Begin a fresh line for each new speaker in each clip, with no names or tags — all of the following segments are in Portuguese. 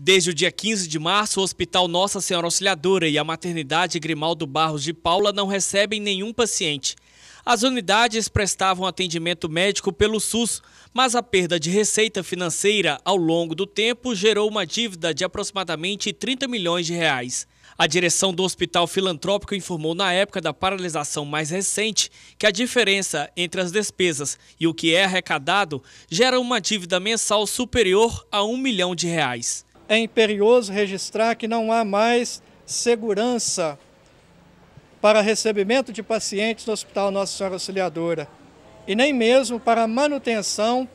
Desde o dia 15 de março, o Hospital Nossa Senhora Auxiliadora e a Maternidade Grimaldo Barros de Paula não recebem nenhum paciente. As unidades prestavam atendimento médico pelo SUS, mas a perda de receita financeira ao longo do tempo gerou uma dívida de aproximadamente 30 milhões de reais. A direção do Hospital Filantrópico informou na época da paralisação mais recente que a diferença entre as despesas e o que é arrecadado gera uma dívida mensal superior a um milhão de reais é imperioso registrar que não há mais segurança para recebimento de pacientes no Hospital Nossa Senhora Auxiliadora e nem mesmo para a manutenção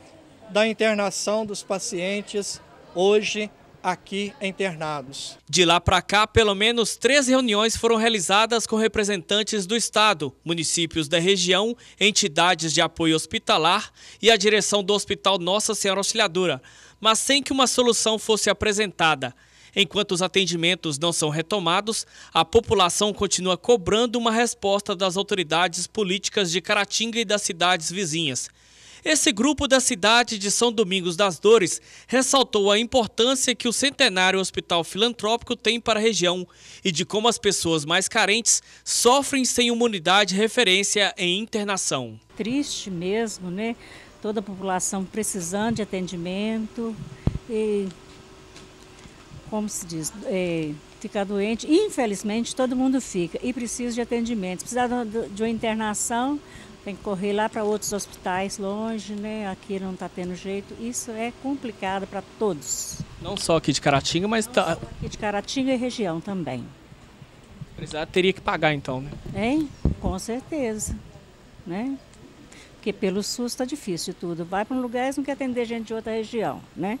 da internação dos pacientes hoje aqui internados. De lá para cá, pelo menos três reuniões foram realizadas com representantes do Estado, municípios da região, entidades de apoio hospitalar e a direção do Hospital Nossa Senhora Auxiliadora, mas sem que uma solução fosse apresentada. Enquanto os atendimentos não são retomados, a população continua cobrando uma resposta das autoridades políticas de Caratinga e das cidades vizinhas. Esse grupo da cidade de São Domingos das Dores ressaltou a importância que o centenário Hospital Filantrópico tem para a região e de como as pessoas mais carentes sofrem sem uma unidade referência em internação.
Triste mesmo, né? Toda a população precisando de atendimento e, como se diz, é, ficar doente. Infelizmente, todo mundo fica e precisa de atendimento. Precisa de uma internação, tem que correr lá para outros hospitais longe, né? Aqui não está tendo jeito. Isso é complicado para todos.
Não só aqui de Caratinga, mas tá- não tá...
aqui de Caratinga e região também.
Precisar teria que pagar então, né?
Hein? Com certeza, né? Porque pelo SUS está difícil tudo. Vai para um lugar e não quer atender gente de outra região, né?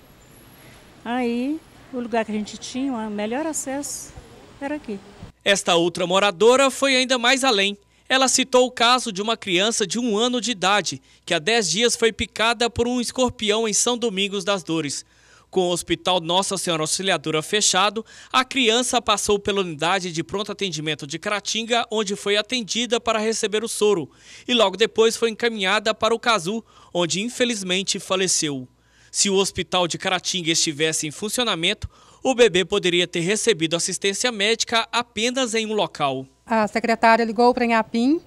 Aí o lugar que a gente tinha, o melhor acesso era aqui.
Esta outra moradora foi ainda mais além ela citou o caso de uma criança de um ano de idade que há 10 dias foi picada por um escorpião em São Domingos das Dores. Com o Hospital Nossa Senhora Auxiliadora fechado, a criança passou pela unidade de pronto atendimento de Caratinga, onde foi atendida para receber o soro, e logo depois foi encaminhada para o Casu, onde infelizmente faleceu. Se o hospital de Caratinga estivesse em funcionamento, o bebê poderia ter recebido assistência médica apenas em um local
a secretária ligou para Inhapim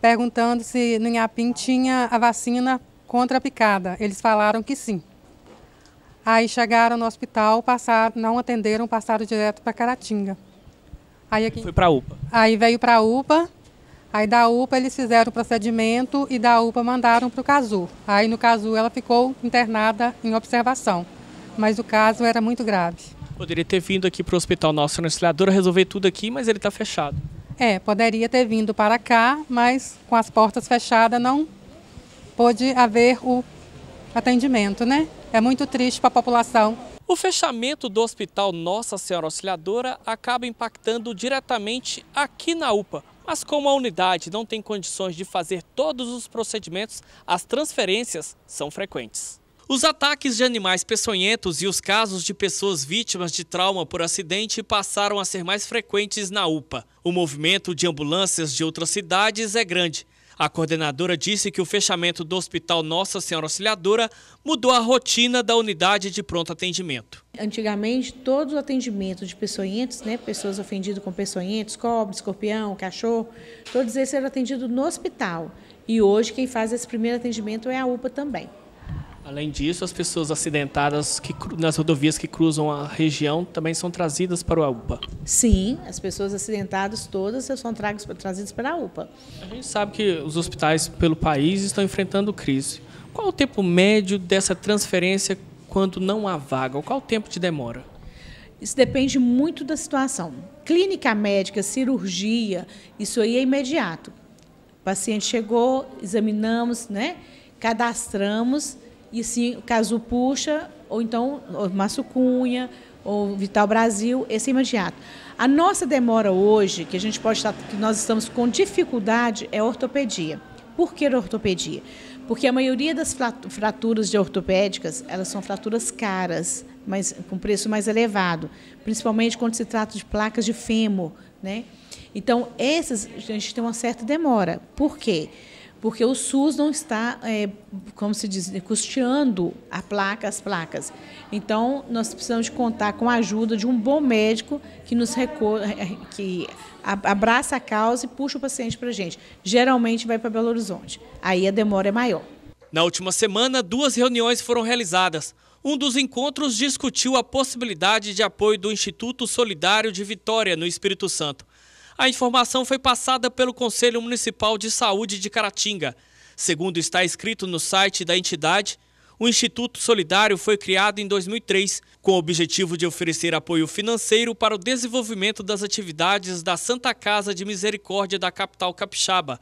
perguntando se no Inhapim tinha a vacina contra a picada. Eles falaram que sim. Aí chegaram no hospital, passaram, não atenderam, passaram direto para Caratinga. Aí aqui, foi para UPA. Aí veio para UPA. Aí da UPA eles fizeram o procedimento e da UPA mandaram para o Casu. Aí no Casu ela ficou internada em observação, mas o caso era muito grave.
Poderia ter vindo aqui para o Hospital Nossa Auxiliadora né? resolver tudo aqui, mas ele está fechado.
É, poderia ter vindo para cá, mas com as portas fechadas não pôde haver o atendimento, né? É muito triste para a população.
O fechamento do Hospital Nossa Senhora Auxiliadora acaba impactando diretamente aqui na UPA, mas como a unidade não tem condições de fazer todos os procedimentos, as transferências são frequentes. Os ataques de animais peçonhentos e os casos de pessoas vítimas de trauma por acidente passaram a ser mais frequentes na UPA. O movimento de ambulâncias de outras cidades é grande. A coordenadora disse que o fechamento do Hospital Nossa Senhora Auxiliadora mudou a rotina da unidade de pronto atendimento.
Antigamente, todos os atendimentos de peçonhentos, né, pessoas ofendidas com peçonhentos, cobre, escorpião, cachorro, todos esses eram atendidos no hospital. E hoje quem faz esse primeiro atendimento é a UPA também.
Além disso, as pessoas acidentadas que, nas rodovias que cruzam a região também são trazidas para a UPA.
Sim, as pessoas acidentadas todas são trazidas para a UPA.
A gente sabe que os hospitais pelo país estão enfrentando crise. Qual o tempo médio dessa transferência quando não há vaga? Qual o tempo de demora?
Isso depende muito da situação. Clínica médica, cirurgia, isso aí é imediato. O paciente chegou, examinamos, né? cadastramos e o caso puxa, ou então ou Massucunha, ou Vital Brasil, esse é imediato. A nossa demora hoje, que a gente pode estar, que nós estamos com dificuldade, é ortopedia. Por que ortopedia? Porque a maioria das fraturas de ortopédicas, elas são fraturas caras, mas com preço mais elevado, principalmente quando se trata de placas de fêmur, né? Então, essas a gente tem uma certa demora. Por quê? porque o SUS não está, é, como se diz, custeando a placa, as placas. Então, nós precisamos de contar com a ajuda de um bom médico que nos é, é, que abraça a causa e puxa o paciente para a gente. Geralmente vai para Belo Horizonte. Aí a demora é maior.
Na última semana, duas reuniões foram realizadas. Um dos encontros discutiu a possibilidade de apoio do Instituto Solidário de Vitória, no Espírito Santo. A informação foi passada pelo Conselho Municipal de Saúde de Caratinga. Segundo está escrito no site da entidade, o Instituto Solidário foi criado em 2003 com o objetivo de oferecer apoio financeiro para o desenvolvimento das atividades da Santa Casa de Misericórdia da capital capixaba,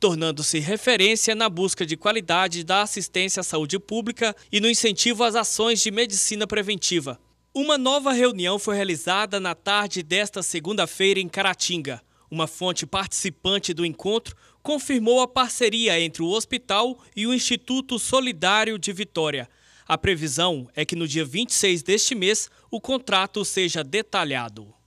tornando-se referência na busca de qualidade da assistência à saúde pública e no incentivo às ações de medicina preventiva. Uma nova reunião foi realizada na tarde desta segunda-feira em Caratinga. Uma fonte participante do encontro confirmou a parceria entre o hospital e o Instituto Solidário de Vitória. A previsão é que no dia 26 deste mês o contrato seja detalhado.